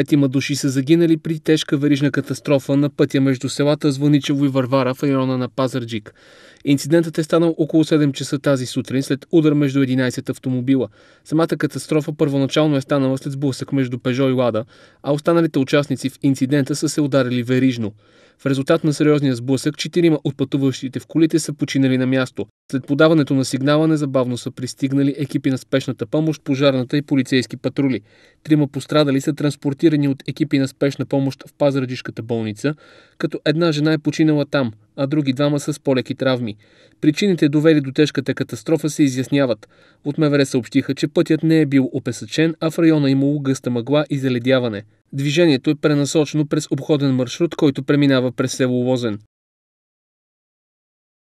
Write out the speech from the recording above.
Петима души са загинали при тежка верижна катастрофа на пътя между селата Звъничево и Варвара в района на Пазарджик. Инцидентът е станал около 7 часа тази сутрин след удар между 11 автомобила. Самата катастрофа първоначално е станала след сблъсък между Пежо и Лада, а останалите участници в инцидента са се ударили верижно. В резултат на сериозния сблъсък, четирима от пътуващите в колите са починали на място. След подаването на сигнала незабавно са пристигнали екипи на спешната помощ, пожарната и полицейски патрули. Трима пострадали са транспортирани от екипи на спешна помощ в Пазарджишката болница, като една жена е починала там, а други двама са с полеки травми. Причините довели до тежката катастрофа се изясняват. От МВР съобщиха, че пътят не е бил опесъчен, а в района имало гъста мъгла и заледяване. Движението е пренасочено през обходен маршрут, който преминава през село Лозен.